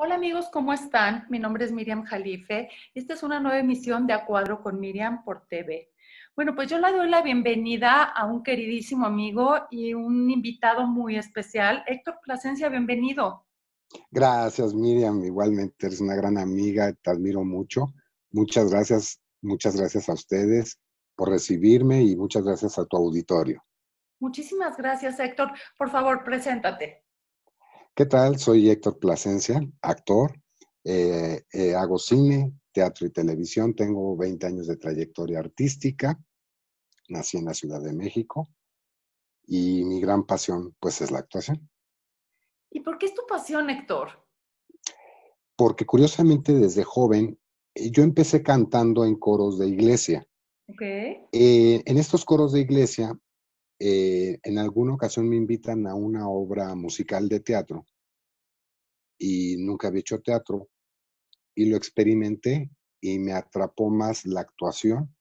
Hola amigos, ¿cómo están? Mi nombre es Miriam Jalife esta es una nueva emisión de A con Miriam por TV. Bueno, pues yo le doy la bienvenida a un queridísimo amigo y un invitado muy especial, Héctor Plasencia, bienvenido. Gracias Miriam, igualmente eres una gran amiga, te admiro mucho. Muchas gracias, muchas gracias a ustedes por recibirme y muchas gracias a tu auditorio. Muchísimas gracias Héctor, por favor, preséntate. ¿Qué tal? Soy Héctor Plasencia, actor, eh, eh, hago cine, teatro y televisión, tengo 20 años de trayectoria artística, nací en la Ciudad de México y mi gran pasión pues es la actuación. ¿Y por qué es tu pasión, Héctor? Porque curiosamente desde joven eh, yo empecé cantando en coros de iglesia. Okay. en estos coros de iglesia eh, en alguna ocasión me invitan a una obra musical de teatro y nunca había hecho teatro y lo experimenté y me atrapó más la actuación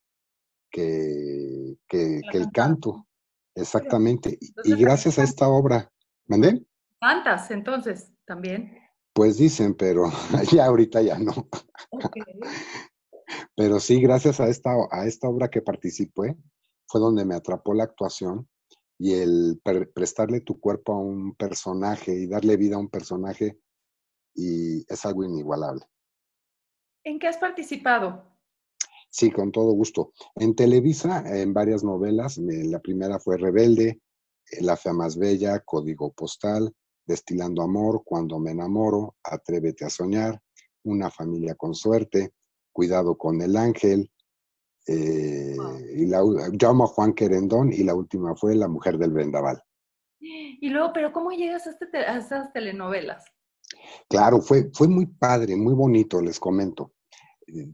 que, que, el canto. Exactamente. Y, gracias a esta obra. ¿Mandé? Cantas entonces también. Pues dicen, pero ya ahorita ya no. Pero sí, gracias a esta, a esta obra que participé, fue donde me atrapó la actuación y el prestarle tu cuerpo a un personaje y darle vida a un personaje y es algo inigualable. ¿En qué has participado? Sí, con todo gusto. En Televisa, en varias novelas, la primera fue Rebelde, eh, La Fea Más Bella, Código Postal, Destilando Amor, Cuando Me Enamoro, Atrévete a Soñar, Una Familia con Suerte, Cuidado con el Ángel, eh, y la, yo amo a Juan Querendón y la última fue La Mujer del Vendaval. Y luego, pero ¿cómo llegas a, estas esas telenovelas? Claro, fue, fue muy padre, muy bonito, les comento.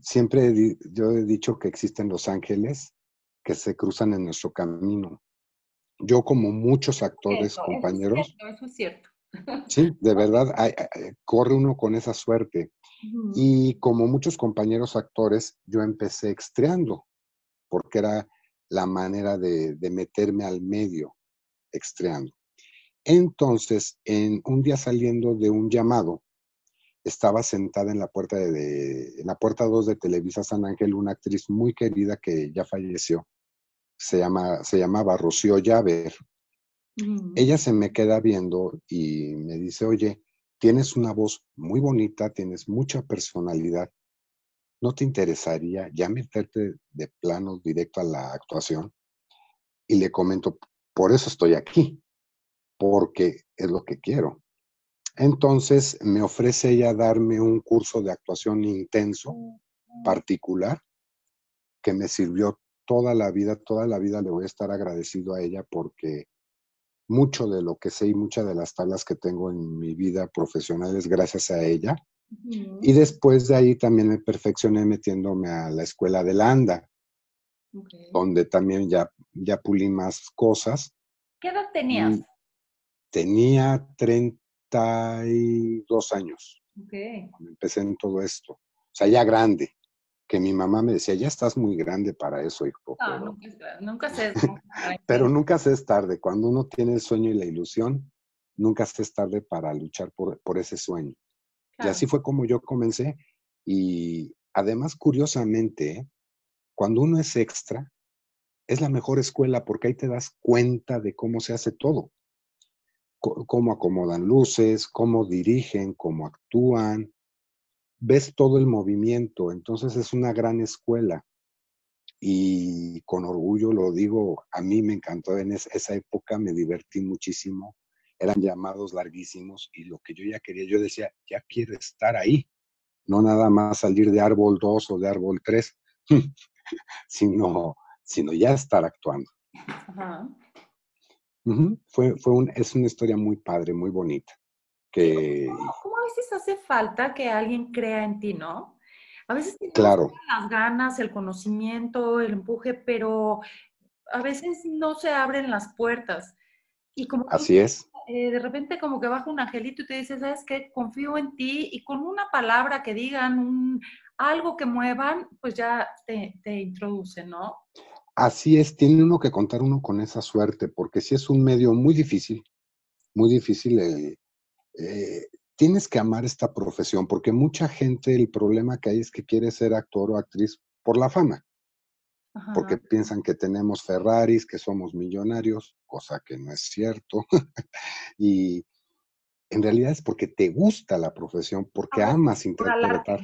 Siempre yo he dicho que existen los ángeles que se cruzan en nuestro camino. Yo, como muchos actores, compañeros. Eso es cierto, Sí, de verdad, corre uno con esa suerte. Y como muchos compañeros actores, yo empecé extreando, porque era la manera de, meterme al medio extreando. Entonces, en un día saliendo de un llamado, estaba sentada en la puerta de, la puerta 2 de Televisa San Ángel una actriz muy querida que ya falleció. Se llama se llamaba Rocío Llaver. Ella se me queda viendo y me dice, "Oye, Tienes una voz muy bonita, tienes mucha personalidad. ¿No te interesaría ya meterte de plano directo a la actuación? Y le comento, por eso estoy aquí, porque es lo que quiero. Entonces me ofrece ella darme un curso de actuación intenso, particular, que me sirvió toda la vida, toda la vida le voy a estar agradecido a ella porque mucho de lo que sé y muchas de las tablas que tengo en mi vida profesional es gracias a ella. Y después de ahí también me perfeccioné metiéndome a la escuela de Landa, donde también ya, ya pulí más cosas. ¿Qué edad tenías? Mm, tenía 32 años. empecé en todo esto. O sea, ya grande mi mamá me decía, ya estás muy grande para eso, hijo. pero... nunca, pero nunca es tarde. Cuando uno tiene el sueño y la ilusión, nunca se es tarde para luchar por, ese sueño. Y así fue como yo comencé. Y además, curiosamente, cuando uno es extra, es la mejor escuela porque ahí te das cuenta de cómo se hace todo. cómo acomodan luces, cómo dirigen, cómo actúan, ves todo el movimiento, entonces es una gran escuela. Y con orgullo lo digo, a mí me encantó en esa época, me divertí muchísimo, eran llamados larguísimos y lo que yo ya quería, yo decía, ya quiero estar ahí, no nada más salir de árbol 2 o de árbol 3, sino, sino ya estar actuando. fue, fue es una historia muy padre, muy bonita. Que a veces hace falta que alguien crea en ti, ¿no? A veces tienes claro. las ganas, el conocimiento, el empuje, pero a veces no se abren las puertas. Y como Así es. Eh, de repente como que baja un angelito y te dice, ¿sabes qué? Confío en ti y con una palabra que digan, un, algo que muevan, pues ya te, te introduce, ¿no? Así es, tiene uno que contar uno con esa suerte, porque si es un medio muy difícil, muy difícil el... Eh, eh, tienes que amar esta profesión, porque mucha gente el problema que hay es que quiere ser actor o actriz por la fama, porque piensan que tenemos Ferraris, que somos millonarios, cosa que no es cierto. y en realidad es porque te gusta la profesión, porque amas interpretar.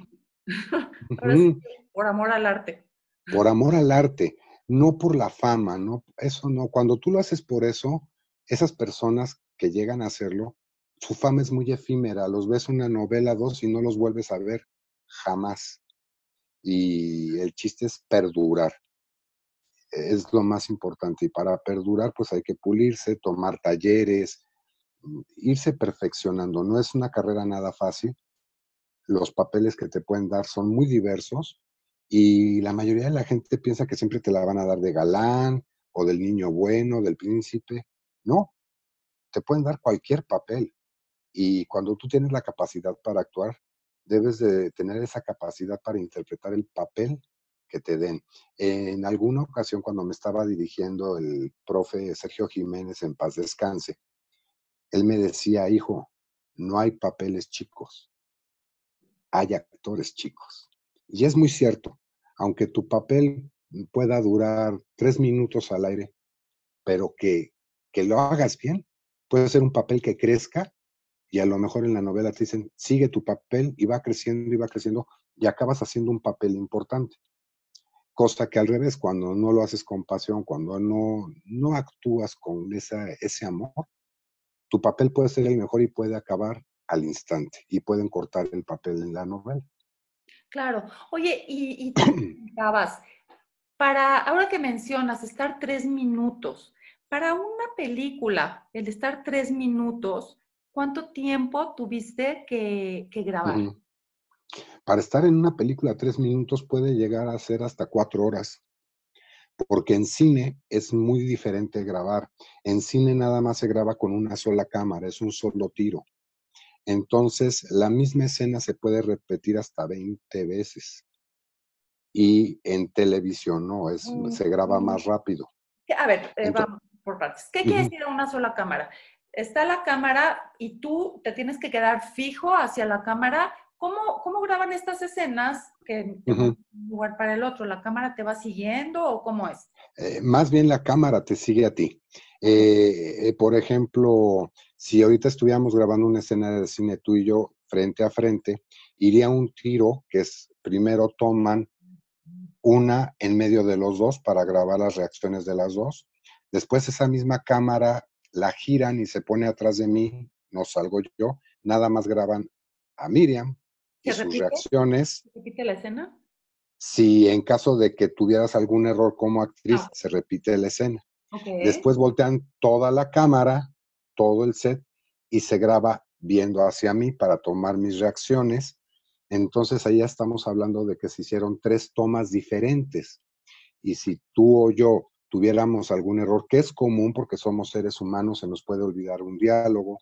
por amor al arte. Por amor al arte, no por la fama, no, eso no. Cuando tú lo haces por eso, esas personas que llegan a hacerlo su fama es muy efímera, los ves una novela, dos y no los vuelves a ver jamás. Y el chiste es perdurar. E-, es lo más importante. Y para perdurar, pues hay que pulirse, tomar talleres, mm, irse perfeccionando. No es una carrera nada fácil. Los papeles que te pueden dar son muy diversos y la mayoría de la gente piensa que siempre te la van a dar de galán o del niño bueno, del príncipe. No, te pueden dar cualquier papel. Y cuando tú tienes la capacidad para actuar, debes de tener esa capacidad para interpretar el papel que te den. En alguna ocasión, cuando me estaba dirigiendo el profe Sergio Jiménez en paz descanse, él me decía, hijo, no hay papeles chicos, hay actores chicos. Y es muy cierto, aunque tu papel pueda durar tres minutos al aire, pero que, que lo hagas bien, puede ser un papel que crezca y a lo mejor en la novela te dicen, sigue tu papel y va creciendo y va creciendo y acabas haciendo un papel importante. Cosa que al revés, cuando no lo haces con pasión, cuando no, no actúas con esa, ese amor, tu papel puede ser el mejor y puede acabar al instante y pueden cortar el papel en la novela. Claro. Oye, y, y te para, ahora que mencionas estar tres minutos, para una película, el estar tres minutos ¿Cuánto tiempo tuviste que, grabar? Mm. Para estar en una película tres minutos puede llegar a ser hasta cuatro horas, porque en cine es muy diferente grabar. En cine nada más se graba con una sola cámara, es un solo tiro. Entonces, la misma escena se puede repetir hasta 20 veces. Y en televisión no, es, se graba más rápido. A ver, eh, vamos por partes. ¿Qué quiere decir una sola cámara? está la cámara y tú te tienes que quedar fijo hacia la cámara. ¿Cómo, cómo graban estas escenas que lugar para el otro? ¿La cámara te va siguiendo o cómo es? Eh, más bien la cámara te sigue a ti. Eh, eh, por ejemplo, si ahorita estuviéramos grabando una escena de cine tú y yo frente a frente, iría un tiro que es primero toman una en medio de los dos para grabar las reacciones de las dos. Después esa misma cámara la giran y se pone atrás de mí, no salgo yo, nada más graban a Miriam y sus reacciones. ¿Se repite la escena? Si en caso de que tuvieras algún error como actriz, ah. se repite la escena. Después voltean toda la cámara, todo el set, y se graba viendo hacia mí para tomar mis reacciones. Entonces ahí ya estamos hablando de que se hicieron tres tomas diferentes. Y si tú o yo tuviéramos algún error, que es común porque somos seres humanos, se nos puede olvidar un diálogo,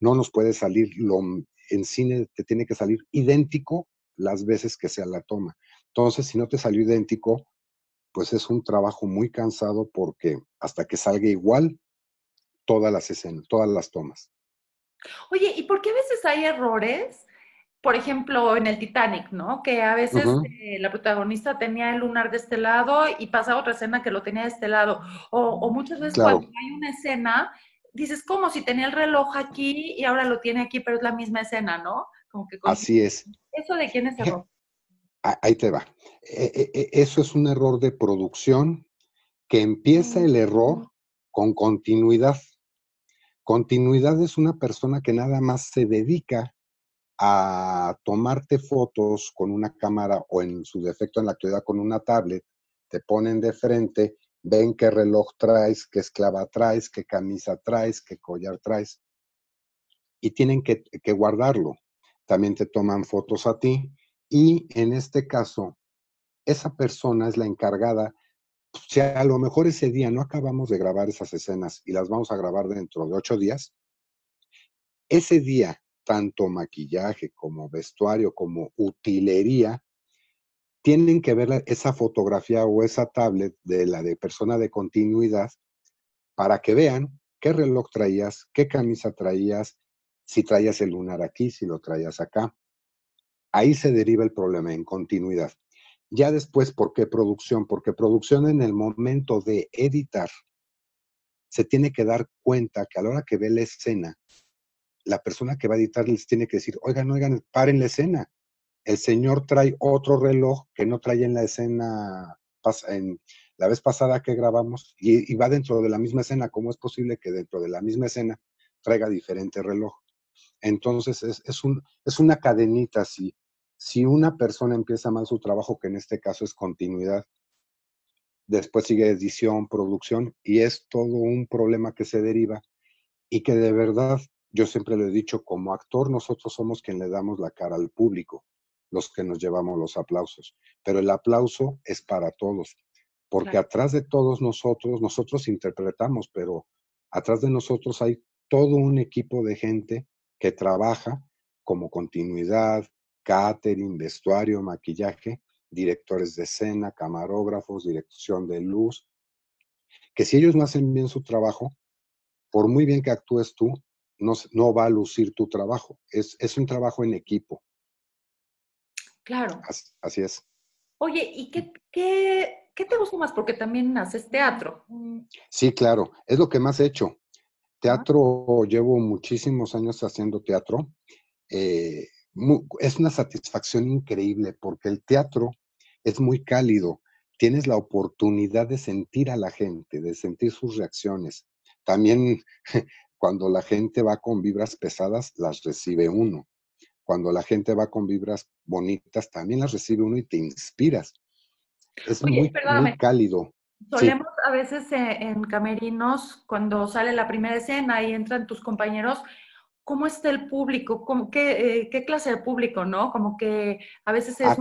no nos puede salir, lo, en cine te tiene que salir idéntico las veces que sea la toma. Entonces, si no te salió idéntico, pues es un trabajo muy cansado porque hasta que salga igual, todas las escenas, todas las tomas. Oye, ¿y por qué a veces hay errores por ejemplo, en el Titanic, ¿no? Que a veces eh, la protagonista tenía el lunar de este lado y pasa otra escena que lo tenía de este lado. O, muchas veces cuando hay una escena, dices, como si tenía el reloj aquí y ahora lo tiene aquí, pero es la misma escena, ¿no? Como que Así es. ¿Eso de quién es error? Ahí te va. E, e, e, eso es un error de producción que empieza el error mm. con continuidad. Continuidad es una persona que nada más se dedica a tomarte fotos con una cámara o en su defecto en la actualidad con una tablet, te ponen de frente, ven qué reloj traes, qué esclava traes, qué camisa traes, qué collar traes, y tienen que, que guardarlo. También te toman fotos a ti y en este caso, esa persona es la encargada. Pues, si a lo mejor ese día no acabamos de grabar esas escenas y las vamos a grabar dentro de ocho días, ese día tanto maquillaje como vestuario, como utilería, tienen que ver esa fotografía o esa tablet de la de persona de continuidad para que vean qué reloj traías, qué camisa traías, si traías el lunar aquí, si lo traías acá. Ahí se deriva el problema en continuidad. Ya después, ¿por qué producción? Porque producción en el momento de editar se tiene que dar cuenta que a la hora que ve la escena, la persona que va a editar les tiene que decir, oigan, oigan, paren la escena. El señor trae otro reloj que no trae en la escena, en la vez pasada que grabamos, y, va dentro de la misma escena. ¿Cómo es posible que dentro de la misma escena traiga diferente reloj? Entonces, es, un, es una cadenita así. Si una persona empieza mal su trabajo, que en este caso es continuidad, después sigue edición, producción, y es todo un problema que se deriva y que de verdad yo siempre lo he dicho, como actor nosotros somos quien le damos la cara al público, los que nos llevamos los aplausos, pero el aplauso es para todos, porque atrás de todos nosotros, nosotros interpretamos, pero atrás de nosotros hay todo un equipo de gente que trabaja como continuidad, catering, vestuario, maquillaje, directores de escena, camarógrafos, dirección de luz, que si ellos no hacen bien su trabajo, por muy bien que actúes tú, no, va a lucir tu trabajo. Es, es un trabajo en equipo. Claro. Así, es. Oye, ¿y mm. qué, qué, qué, te gusta más? Porque también haces teatro. Mm. Sí, claro, es lo que más he hecho. Ah. Teatro, llevo muchísimos años haciendo teatro. Eh, es una satisfacción increíble porque el teatro es muy cálido. Tienes la oportunidad de sentir a la gente, de sentir sus reacciones. También cuando la gente va con vibras pesadas, las recibe uno. Cuando la gente va con vibras bonitas, también las recibe uno y te inspiras. Es muy, cálido. Solemos a veces eh, en, camerinos, cuando sale la primera escena y entran tus compañeros, ¿cómo está el público? Eh, qué, clase de público, no? Como que a veces es ah,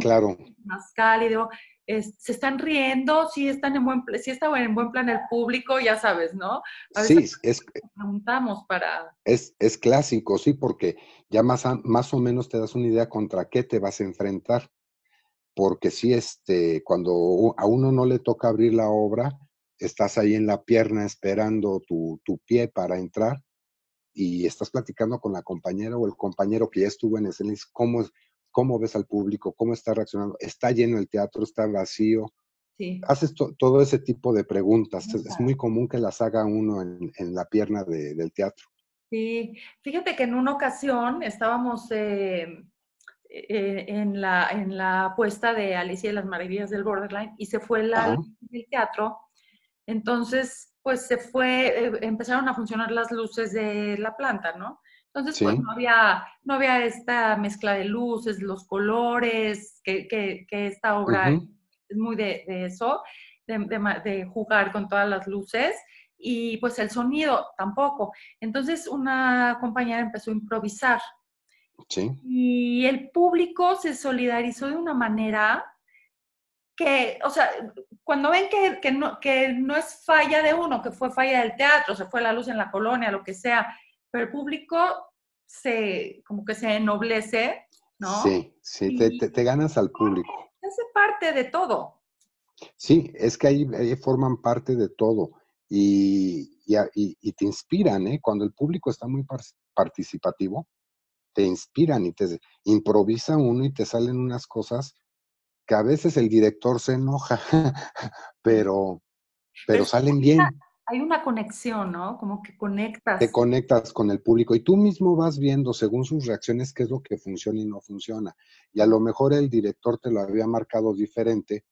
más cálido se están riendo, si están en buen, está en buen plan el público, ya sabes, ¿no? sí, es, preguntamos para... Es, es clásico, sí, porque ya más, más o menos te das una idea contra qué te vas a enfrentar, porque si este, cuando a uno no le toca abrir la obra, estás ahí en la pierna esperando tu, pie para entrar y estás platicando con la compañera o el compañero que ya estuvo en ese ¿cómo, cómo ves al público, cómo está reaccionando, está lleno el teatro, está vacío. Haces todo ese tipo de preguntas. Es, muy común que las haga uno en, la pierna del teatro. Sí, fíjate que en una ocasión estábamos eh, eh, en, la, en la apuesta de Alicia y las Maravillas del Borderline y se fue la, el teatro. Entonces, pues se fue, eh, empezaron a funcionar las luces de la planta, ¿no? Entonces, pues no había, no había esta mezcla de luces, los colores, que, esta obra es muy de, eso, de, jugar con todas las luces. Y pues el sonido tampoco. Entonces una compañera empezó a improvisar. Sí. Y el público se solidarizó de una manera que, o sea, cuando ven que, que no, que no es falla de uno, que fue falla del teatro, se fue la luz en la colonia, lo que sea, pero el público se, como que se ennoblece, ¿no? Sí, sí, te, ganas al público. Ah, hace parte de todo. Sí, es que ahí, forman parte de todo y, y, te inspiran, ¿eh? Cuando el público está muy participativo, te inspiran y te improvisa uno y te salen unas cosas que a veces el director se enoja, pero, pero salen bien hay una conexión, ¿no? Como que conectas. Te conectas con el público y tú mismo vas viendo según sus reacciones qué es lo que funciona y no funciona. Y a lo mejor el director te lo había marcado diferente,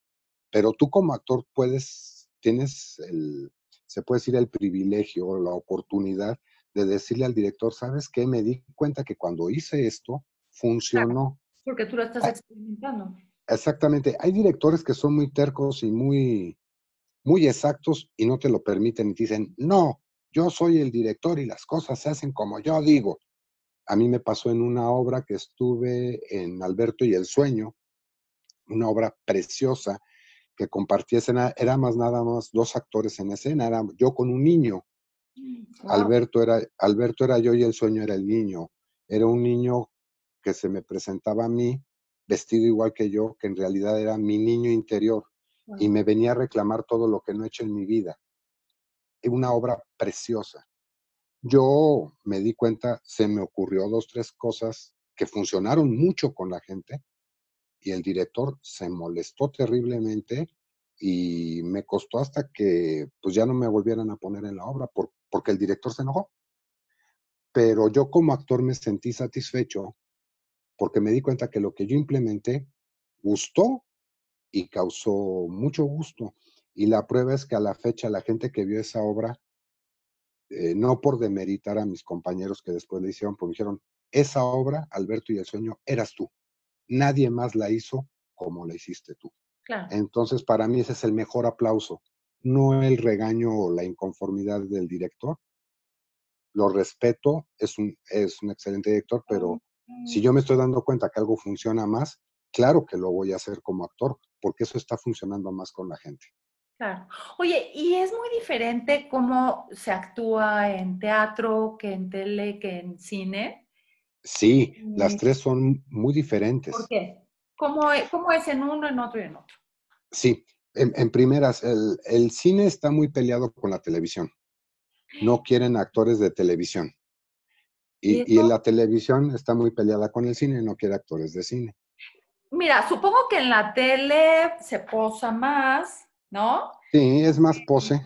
pero tú como actor puedes, tienes el, se puede decir, el privilegio o la oportunidad de decirle al director, ¿sabes qué? Me di cuenta que cuando hice esto, funcionó. porque tú lo estás ah experimentando. Exactamente. Hay directores que son muy tercos y muy muy exactos y no te lo permiten y dicen, no, yo soy el director y las cosas se hacen como yo digo. A mí me pasó en una obra que estuve en Alberto y el Sueño, una obra preciosa que compartí escena, era más nada más dos actores en escena, era yo con un niño. Mm, Alberto, era, Alberto era yo y el sueño era el niño. Era un niño que se me presentaba a mí vestido igual que yo, que en realidad era mi niño interior y me venía a reclamar todo lo que no he hecho en mi vida. Una obra preciosa. Yo me di cuenta, se me ocurrió dos, tres cosas que funcionaron mucho con la gente y el director se molestó terriblemente y me costó hasta que pues ya no me volvieran a poner en la obra por, porque el director se enojó. Pero yo como actor me sentí satisfecho porque me di cuenta que lo que yo implementé gustó y causó mucho gusto. Y la prueba es que a la fecha la gente que vio esa obra, eh, no por demeritar a mis compañeros que después le hicieron, porque dijeron, esa obra, Alberto y el sueño, eras tú. Nadie más la hizo como la hiciste tú. Entonces, para mí ese es el mejor aplauso, no el regaño o la inconformidad del director. Lo respeto, es un, es un excelente director, pero si yo me estoy dando cuenta que algo funciona más, claro que lo voy a hacer como actor, porque eso está funcionando más con la gente. Claro. Oye, y es muy diferente cómo se actúa en teatro, que en tele, que en cine. Sí, las tres son muy diferentes. ¿Por qué? E, ¿Cómo, es en uno, en otro y en otro? Sí, en, primeras, el, el, cine está muy peleado con la televisión. No quieren actores de televisión. Y, y la televisión está muy peleada con el cine, no quiere actores de cine. Mira, supongo que en la tele se posa más, ¿no? Sí, es más pose.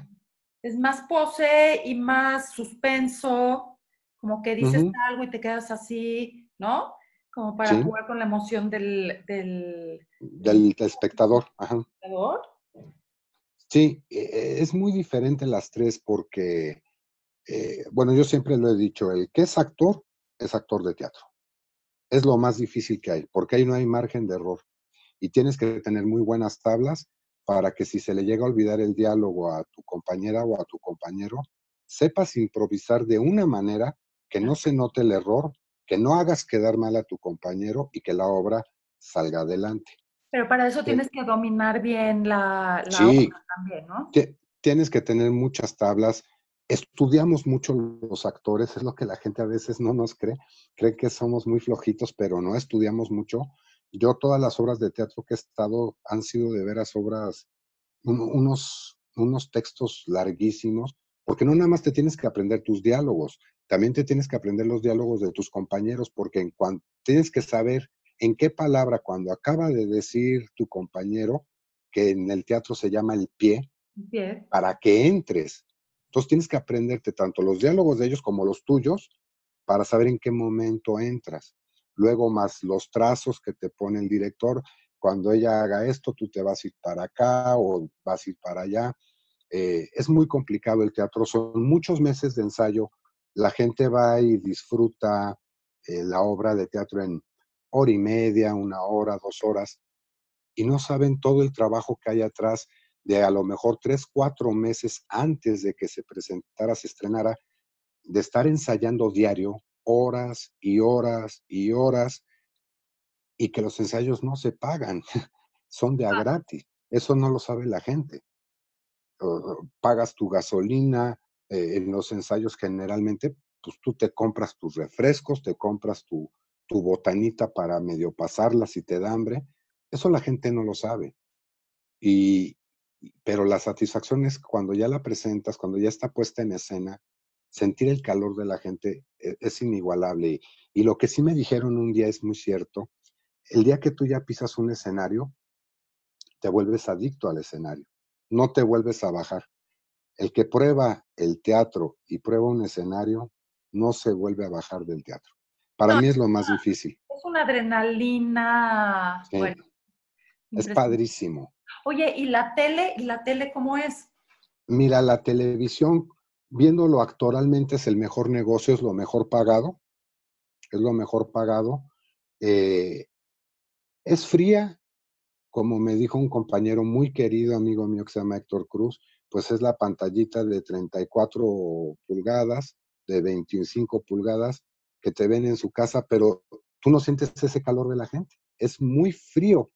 Es más pose y más suspenso, como que dices algo y te quedas así, ¿no? Como para jugar con la emoción del... Del, espectador. Ajá. Sí, e, e, es muy diferente las tres porque, eh, bueno, yo siempre lo he dicho, el que es actor es actor de teatro es lo más difícil que hay, porque ahí no hay margen de error. Y tienes que tener muy buenas tablas para que si se le llega a olvidar el diálogo a tu compañera o a tu compañero, sepas improvisar de una manera que no se note el error, que no hagas quedar mal a tu compañero y que la obra salga adelante. Pero para eso tienes que dominar bien la, obra también, ¿no? Tienes que tener muchas tablas, estudiamos mucho los actores, es lo que la gente a veces no nos cree, cree que somos muy flojitos, pero no estudiamos mucho. Yo todas las obras de teatro que he estado han sido de veras obras, unos, unos textos larguísimos, porque no nada más te tienes que aprender tus diálogos, también te tienes que aprender los diálogos de tus compañeros, porque en tienes que saber en qué palabra cuando acaba de decir tu compañero, que en el teatro se llama el pie, para que entres. Entonces tienes que aprenderte tanto los diálogos de ellos como los tuyos para saber en qué momento entras. Luego más los trazos que te pone el director. Cuando ella haga esto, tú te vas a ir para acá o vas a ir para allá. Eh, es muy complicado el teatro, son muchos meses de ensayo. La gente va y disfruta eh, la obra de teatro en hora y media, una hora, dos horas, y no saben todo el trabajo que hay atrás de a lo mejor tres, cuatro meses antes de que se presentara, se estrenara, de estar ensayando diario horas y horas y horas y que los ensayos no se pagan, son de a gratis. Eso no lo sabe la gente. Pagas tu gasolina, eh, en los ensayos generalmente, pues tú te compras tus refrescos, te compras tu, tu botanita para medio pasarla si te da hambre. Eso la gente no lo sabe. Y, pero la satisfacción es cuando ya la presentas, cuando ya está puesta en escena, sentir el calor de la gente e, es, inigualable. Y, lo que sí me dijeron un día es muy cierto, el día que tú ya pisas un escenario, te vuelves adicto al escenario, no te vuelves a bajar. El que prueba el teatro y prueba un escenario, no se vuelve a bajar del teatro. Para mí es lo más difícil. Es una adrenalina, es padrísimo. Oye, ¿y la tele? ¿Y la tele cómo es? Mira, la televisión, viéndolo actualmente, es el mejor negocio, es lo mejor pagado. Es lo mejor pagado. Eh, es fría, como me dijo un compañero muy querido, amigo mío que se llama Héctor Cruz, pues es la pantallita de 34 pulgadas, de 25 pulgadas, que te ven en su casa, pero tú no sientes ese calor de la gente. Es muy frío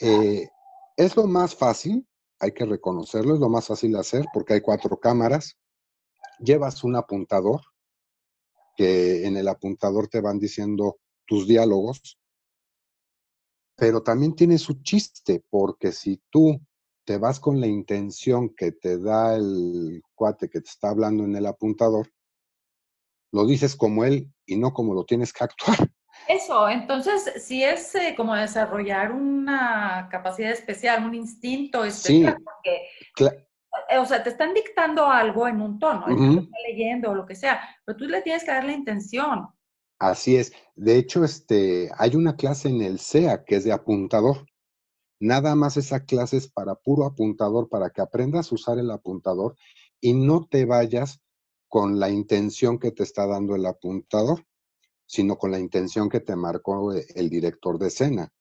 eh, es lo más fácil, hay que reconocerlo, es lo más fácil de hacer porque hay cuatro cámaras, llevas un apuntador, que en el apuntador te van diciendo tus diálogos, pero también tiene su chiste, porque si tú te vas con la intención que te da el cuate que te está hablando en el apuntador, lo dices como él y no como lo tienes que actuar. Eso, entonces si es eh, como desarrollar una capacidad especial, un instinto especial, porque, eh, o sea, te están dictando algo en un tono, leyendo o lo que sea, pero tú le tienes que dar la intención. Así es. De hecho, este, hay una clase en el SEA que es de apuntador. Nada más esa clase es para puro apuntador, para que aprendas a usar el apuntador y no te vayas con la intención que te está dando el apuntador sino con la intención que te marcó eh, el director de escena.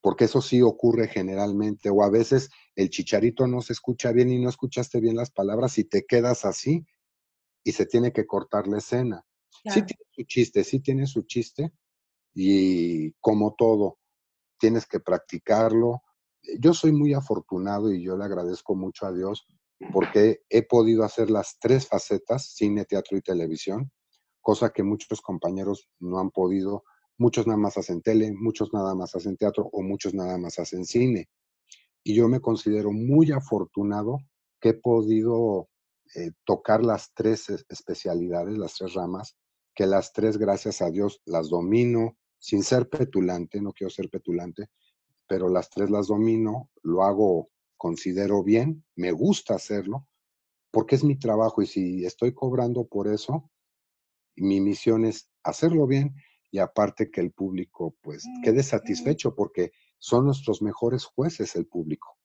Porque eso sí ocurre generalmente, o a veces el chicharito no se escucha bien y no escuchaste bien las palabras y te quedas así y se tiene que cortar la escena. Sí tiene su chiste, sí tiene su chiste y como todo, tienes que practicarlo. Yo soy muy afortunado y yo le agradezco mucho a Dios porque he podido hacer las tres facetas, cine, teatro y televisión, cosa que muchos compañeros no han podido. Muchos nada más hacen tele, muchos nada más hacen teatro o muchos nada más hacen cine. Y yo me considero muy afortunado que he podido eh, tocar las tres especialidades, las tres ramas, que las tres, gracias a Dios, las domino, sin ser petulante, no quiero ser petulante, pero las tres las domino, lo hago, considero bien, me gusta hacerlo, porque es mi trabajo y si estoy cobrando por eso, mi misión es hacerlo bien y aparte que el público pues mm, quede satisfecho porque son nuestros mejores jueces el público.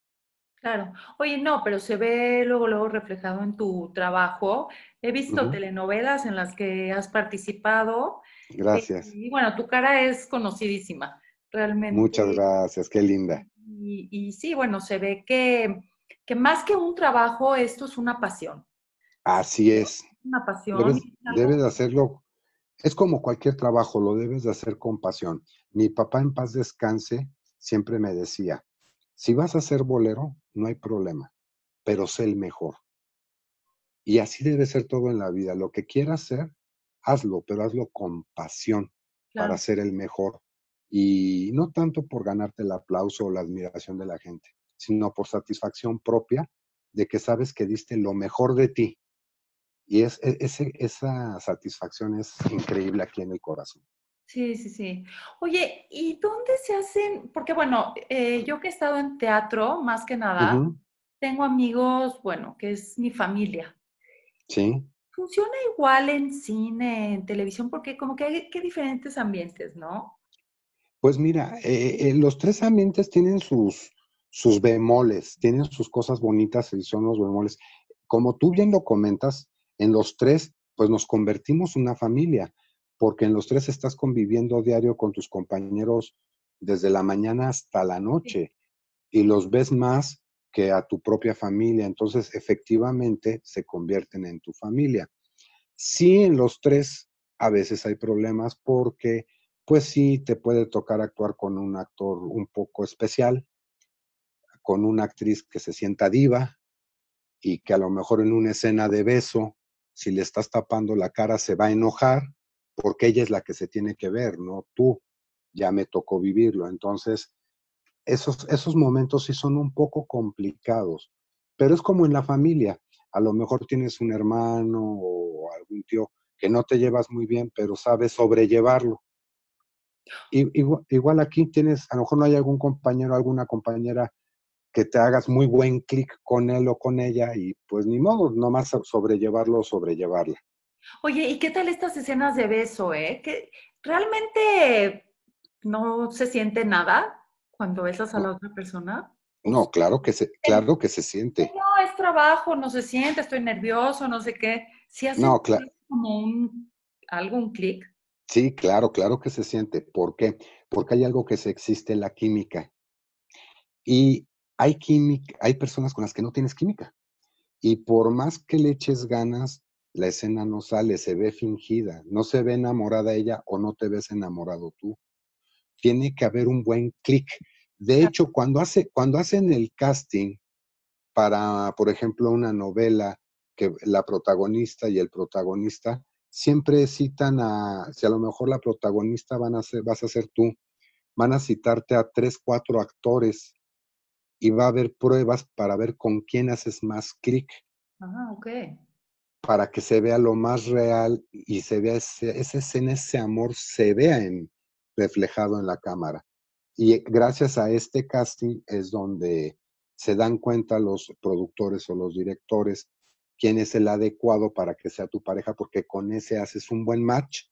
Claro. Oye, no, pero se ve luego, luego reflejado en tu trabajo. He visto telenovelas en las que has participado. Eh, gracias. Y, bueno, tu cara es conocidísima, realmente. Muchas gracias, qué linda. Y, y sí, bueno, se ve que, que, más que un trabajo, esto es una pasión. Así es una pasión. Debes, de hacerlo, es como cualquier trabajo, lo debes de hacer con pasión. Mi papá en paz descanse siempre me decía, si vas a ser bolero, no hay problema, pero sé el mejor. Y así debe ser todo en la vida. Lo que quieras hacer, hazlo, pero hazlo con pasión para ser el mejor. Y no tanto por ganarte el aplauso o la admiración de la gente, sino por satisfacción propia de que sabes que diste lo mejor de ti y es, e, esa satisfacción es increíble aquí en el corazón. Sí, sí, sí. Oye, ¿y dónde se hacen? Porque bueno, eh, yo que he estado en teatro, más que nada, tengo amigos, bueno, que es mi familia. Sí. ¿Funciona igual en cine, en televisión? Porque como que hay diferentes ambientes, ¿no? Pues mira, eh, eh, los tres ambientes tienen sus, sus bemoles, tienen sus cosas bonitas y son los bemoles. Como tú bien lo comentas, en los tres, pues nos convertimos una familia, porque en los tres estás conviviendo diario con tus compañeros desde la mañana hasta la noche y los ves más que a tu propia familia, entonces efectivamente se convierten en tu familia. Sí, en los tres a veces hay problemas porque pues sí te puede tocar actuar con un actor un poco especial, con una actriz que se sienta diva y que a lo mejor en una escena de beso si le estás tapando la cara se va a enojar porque ella es la que se tiene que ver, no tú. Ya me tocó vivirlo. Entonces, esos, esos momentos sí son un poco complicados, pero es como en la familia. A lo mejor tienes un hermano o algún tío que no te llevas muy bien, pero sabes sobrellevarlo. Y, igual, igual, aquí tienes, a lo mejor no hay algún compañero, alguna compañera que te hagas muy buen clic con él o con ella y pues ni modo, nomás sobrellevarlo o sobrellevarla. Oye, ¿y qué tal estas escenas de beso, eh? Que realmente no se siente nada cuando besas a la otra persona. No, claro que se, claro que se siente. No, es trabajo, no se siente, estoy nervioso, no sé qué. Si hace no, claro. como un algún clic. Sí, claro, claro que se siente. ¿Por qué? Porque hay algo que se existe en la química. Y hay, química, hay personas con las que no tienes química. Y por más que le eches ganas, la escena no sale, se ve fingida, no se ve enamorada ella o no te ves enamorado tú. Tiene que haber un buen clic. De hecho, cuando, hace, cuando hacen el casting para, por ejemplo, una novela que la protagonista y el protagonista siempre citan a, si a lo mejor la protagonista van a vas a ser tú, van a citarte a tres, cuatro actores y va a haber pruebas para ver con quién haces más clic. Ah, ok. Para que se vea lo más real y se vea ese, esa escena, ese amor se vea reflejado en la cámara. Y gracias a este casting es donde se dan cuenta los productores o los directores quién es el adecuado para que sea tu pareja, porque con ese haces un buen match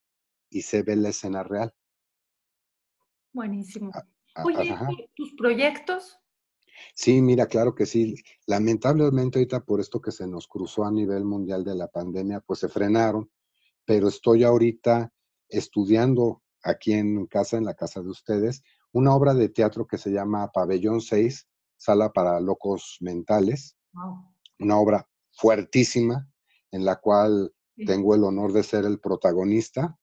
y se ve la escena real. Buenísimo. Ah, ah, Oye, ¿tus proyectos? Sí, mira, claro que sí. Lamentablemente ahorita por esto que se nos cruzó a nivel mundial de la pandemia, pues se frenaron, pero estoy ahorita estudiando aquí en casa, en la casa de ustedes, una obra de teatro que se llama Pabellón 6, Sala para Locos Mentales, una obra fuertísima en la cual tengo el honor de ser el protagonista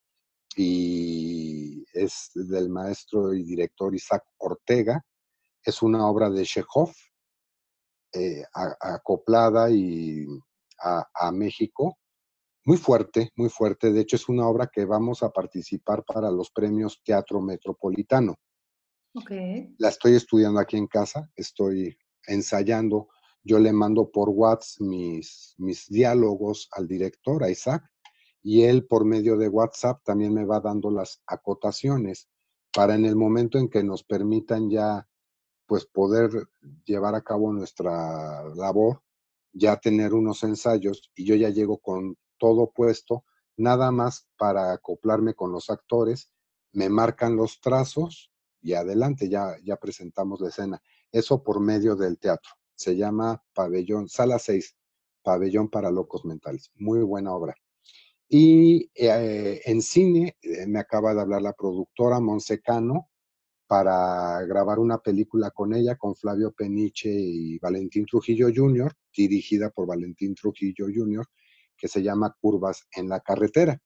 y es del maestro y director Isaac Ortega es una obra de Chekhov, eh, acoplada y a, México, muy fuerte, muy fuerte. De hecho, es una obra que vamos a participar para los premios Teatro Metropolitano. La estoy estudiando aquí en casa, estoy ensayando. Yo le mando por WhatsApp mis, mis diálogos al director, a Isaac, y él por medio de WhatsApp también me va dando las acotaciones para en el momento en que nos permitan ya pues poder llevar a cabo nuestra labor, ya tener unos ensayos y yo ya llego con todo puesto, nada más para acoplarme con los actores, me marcan los trazos y adelante ya, ya presentamos la escena. Eso por medio del teatro. Se llama Pabellón, Sala 6, Pabellón para Locos Mentales. Muy buena obra. Y eh, en cine eh, me acaba de hablar la productora Monsecano para grabar una película con ella, con Flavio Peniche y Valentín Trujillo Jr., dirigida por Valentín Trujillo Jr., que se llama Curvas en la Carretera.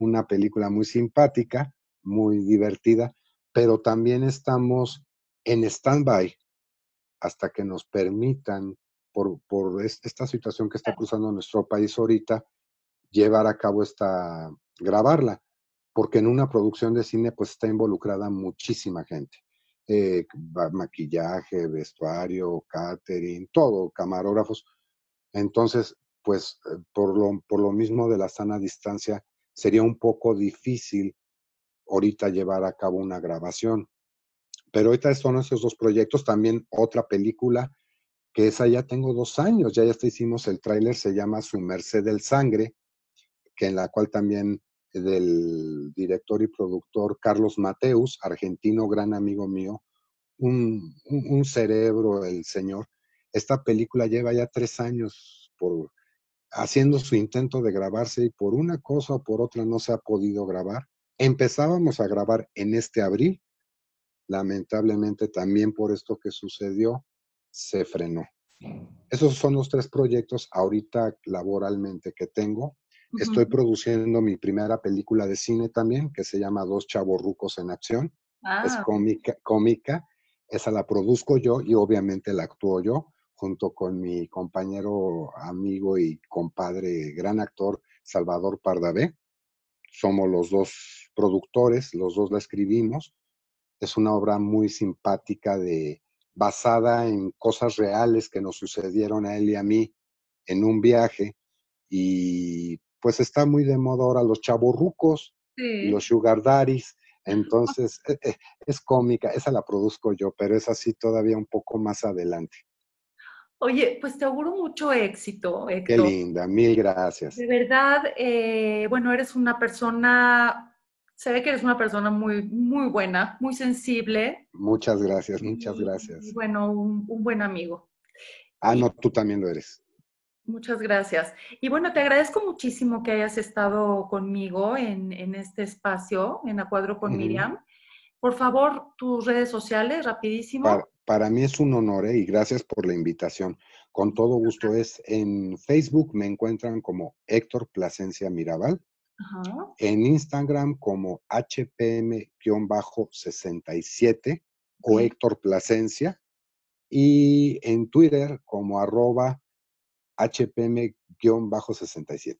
Una película muy simpática, muy divertida, pero también estamos en stand-by hasta que nos permitan, por, por esta situación que está cruzando nuestro país ahorita, llevar a cabo esta, grabarla porque en una producción de cine pues está involucrada muchísima gente. Eh, maquillaje, vestuario, catering, todo, camarógrafos. Entonces, pues eh, por lo, por lo mismo de la sana distancia, sería un poco difícil ahorita llevar a cabo una grabación. Pero ahorita son esos dos proyectos, también otra película, que esa ya tengo dos años, ya ya hicimos el tráiler, se llama Su Merced del Sangre, que en la cual también del director y productor Carlos Mateus, argentino, gran amigo mío, un, cerebro el señor. Esta película lleva ya tres años por, haciendo su intento de grabarse y por una cosa o por otra no se ha podido grabar. Empezábamos a grabar en este abril, lamentablemente también por esto que sucedió, se frenó. Esos son los tres proyectos ahorita laboralmente que tengo. Estoy produciendo mi primera película de cine también, que se llama Dos Rucos en Acción. Es ah, cómica, cómica. Esa la produzco yo y obviamente la actúo yo, junto con mi compañero, amigo y compadre, gran actor, Salvador Pardavé. Somos los dos productores, los dos la escribimos. Es una obra muy simpática de basada en cosas reales que nos sucedieron a él y a mí en un viaje y pues está muy de moda ahora los chaborrucos los sugar daddies. Entonces, e, e, es, cómica, esa la produzco yo, pero es así todavía un poco más adelante. Oye, pues te auguro mucho éxito. Qué linda, mil gracias. De verdad, eh, bueno, eres una persona, se ve que eres una persona muy, muy buena, muy sensible. Muchas gracias, muchas gracias. bueno, un, buen amigo. Ah, no, tú también lo eres. Muchas gracias. Y bueno, te agradezco muchísimo que hayas estado conmigo en, este espacio, en Acuadro con Miriam. Por favor, tus redes sociales, rapidísimo. Para, mí es un honor ¿eh? y gracias por la invitación. Con todo gusto es en Facebook me encuentran como Héctor Plasencia Mirabal. En Instagram como HPM-67 o Héctor Plasencia. Y en Twitter como arroba HPM-67.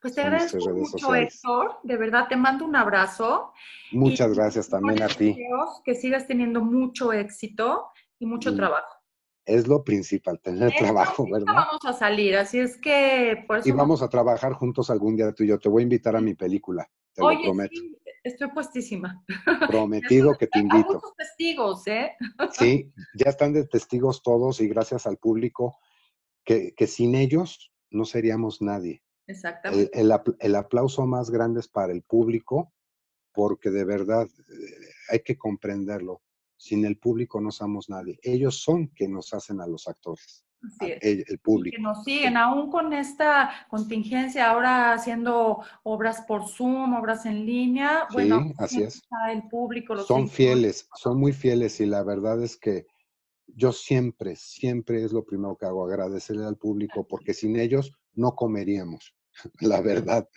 Pues te agradezco mucho, Héctor. De verdad, te mando un abrazo. Muchas gracias también a ti. Que sigas teniendo mucho éxito y mucho mm, trabajo. Es lo principal, tener trabajo, ¿verdad? Vamos a salir, así es que... Por y vamos a trabajar juntos algún día tú y yo. Te voy a invitar a mi película, te lo prometo. estoy puestísima. Prometido que te invito. Hay muchos testigos, ¿eh? sí, ya están de testigos todos y gracias al público que, sin ellos no seríamos nadie. Exactamente. El, el, aplauso más grande es para el público, porque de verdad eh, hay que comprenderlo. Sin el público no somos nadie. Ellos son que nos hacen a los actores. El, público. que nos siguen, aún con esta contingencia, ahora haciendo obras por Zoom, obras en línea. Bueno, sí, así es. El público. Los son fieles, son muy fieles y la verdad es que yo siempre, siempre es lo primero que hago, agradecerle al público, porque sin ellos no comeríamos, la verdad.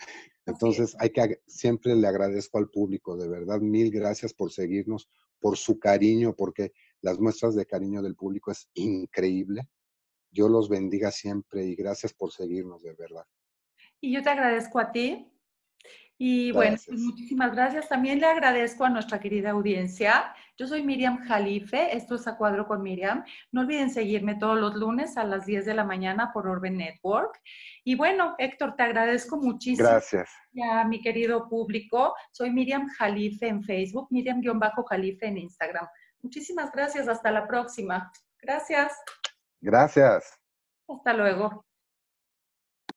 Entonces, hay que, siempre le agradezco al público, de verdad, mil gracias por seguirnos, por su cariño, porque las muestras de cariño del público es increíble. Yo los bendiga siempre y gracias por seguirnos, de verdad. Y yo te agradezco a ti. Y bueno, pues muchísimas gracias. También le agradezco a nuestra querida audiencia yo soy Miriam Jalife, esto es A Cuadro con Miriam. No olviden seguirme todos los lunes a las 10 de la mañana por Orbe Network. Y bueno, Héctor, te agradezco muchísimo. Gracias. Ya, mi querido público, soy Miriam Jalife en Facebook, Miriam-Jalife en Instagram. Muchísimas gracias, hasta la próxima. Gracias. Gracias. Hasta luego.